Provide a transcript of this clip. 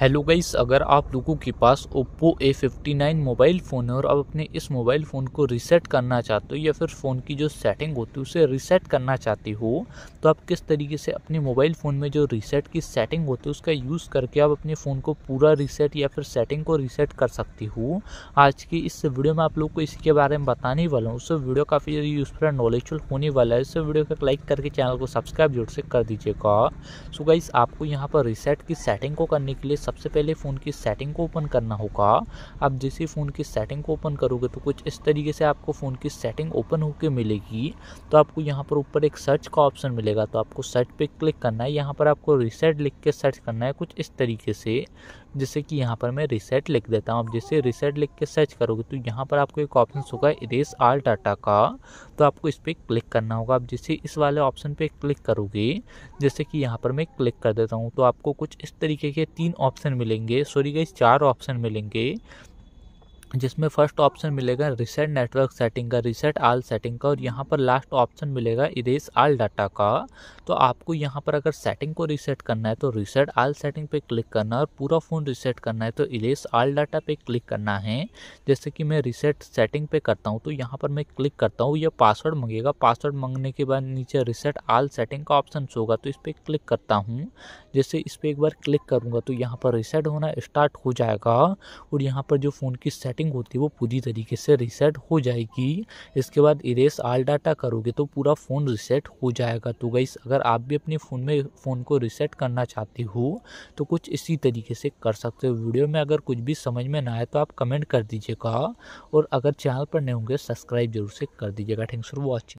hello guys अगर आप लोगों के पास Oppo A fifty nine mobile phone है और आप अपने इस मोबाइल फ़ोन को रीसेट करना चाहते हो या फिर फ़ोन की जो सेटिंग होती है उसे रीसेट करना चाहते हो तो आप किस तरीके से अपने मोबाइल फ़ोन में जो रीसेट की सेटिंग होती है उसका यूज़ करके आप अपने फ़ोन को पूरा रीसेट या फिर सेटिंग को रीसेट कर सकती हो आज की इस वीडियो में आप लोग को इसी के बारे में बताने वाला हूँ उससे वीडियो काफ़ी यूज़फुल एंड नॉलेजफुल होने वाला है इससे वीडियो को लाइक करके चैनल को सब्सक्राइब जोर से कर दीजिएगा सो गाइस आपको यहाँ पर रीसेट की सेटिंग को करने के लिए सबसे पहले फ़ोन की सेटिंग को ओपन करना होगा आप जैसे फ़ोन की सेटिंग को ओपन करोगे तो कुछ इस तरीके से आपको फ़ोन की सेटिंग ओपन होकर मिलेगी तो आपको यहाँ पर ऊपर एक सर्च का ऑप्शन मिलेगा तो आपको सर्च पर क्लिक करना है यहाँ पर आपको रिसेट लिख के सर्च करना है कुछ इस तरीके से जैसे कि यहाँ पर मैं रिसेट लिख देता हूँ अब जैसे रिसेट लिख के सर्च करोगे तो यहाँ पर आपको एक ऑप्शन होगा इरेस आल डाटा का तो आपको इस पर क्लिक करना होगा आप जैसे इस वाले ऑप्शन पे क्लिक करोगे जैसे कि यहाँ पर मैं क्लिक कर देता हूँ तो आपको कुछ इस तरीके के तीन ऑप्शन मिलेंगे सॉरी गई चार ऑप्शन मिलेंगे जिसमें फर्स्ट ऑप्शन मिलेगा रिसेट नेटवर्क सेटिंग का रिसेट आल सेटिंग का और यहाँ पर लास्ट ऑप्शन मिलेगा इरेस आल डाटा का तो आपको यहाँ पर अगर सेटिंग को रिसेट करना है तो रिसेट आल सेटिंग पे क्लिक करना है और पूरा फ़ोन रिसेट करना है तो इरेस आल डाटा पे क्लिक करना है जैसे कि मैं रिसेट सेटिंग पे करता हूँ तो यहाँ पर मैं क्लिक करता हूँ यह पासवर्ड मंगेगा पासवर्ड मंगने के बाद नीचे रिसेट आल सेटिंग का ऑप्शन होगा तो इस पर क्लिक करता हूँ जैसे इस पर एक बार क्लिक करूँगा तो यहाँ पर रिसेट होना स्टार्ट हो जाएगा और यहाँ पर जो फ़ोन की सेटिंग सेटिंग होती है वो पूरी तरीके से रिसेट हो जाएगी इसके बाद इरेस आल डाटा करोगे तो पूरा फ़ोन रिसेट हो जाएगा तो गई अगर आप भी अपने फ़ोन में फ़ोन को रिसेट करना चाहते हो तो कुछ इसी तरीके से कर सकते हो वीडियो में अगर कुछ भी समझ में ना आए तो आप कमेंट कर दीजिएगा और अगर चैनल पर नए होंगे सब्सक्राइब जरूर से कर दीजिएगा थैंक्स फॉर वॉचिंग